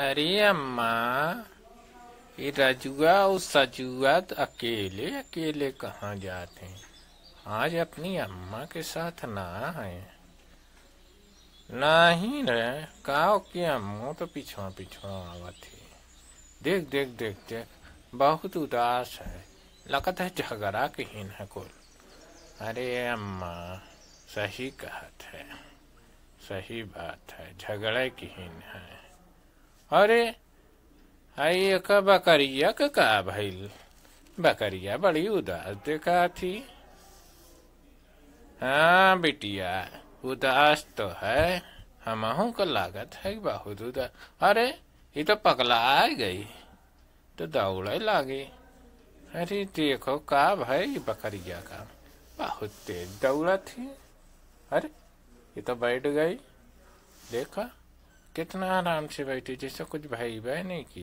अरे अम्मा ये रजुआ और सजुआ तो अकेले अकेले कहाँ जाते हैं आज अपनी अम्मा के साथ ना तो है ही रे काओ की अम्मा तो पिछवा पिछवा आवा थी देख देख देख देख बहुत उदास है लगता है झगड़ा कहीं है कुल अरे अम्मा सही कहत है सही बात है झगड़े कहीं है अरे आई का बकरिया का का भइल बकरिया बड़ी उदास देखा थी हाँ बिटिया उदास तो है हम को लागत है बहुत उदास अरे ये तो पगला आ गई तो दौड़े लागे अरे देखो का भाई बकरिया का बहुत तेज दौड़ा थी अरे ये तो बैठ गई देखा कितना आराम से बैठे जैसे कुछ भाई बहन की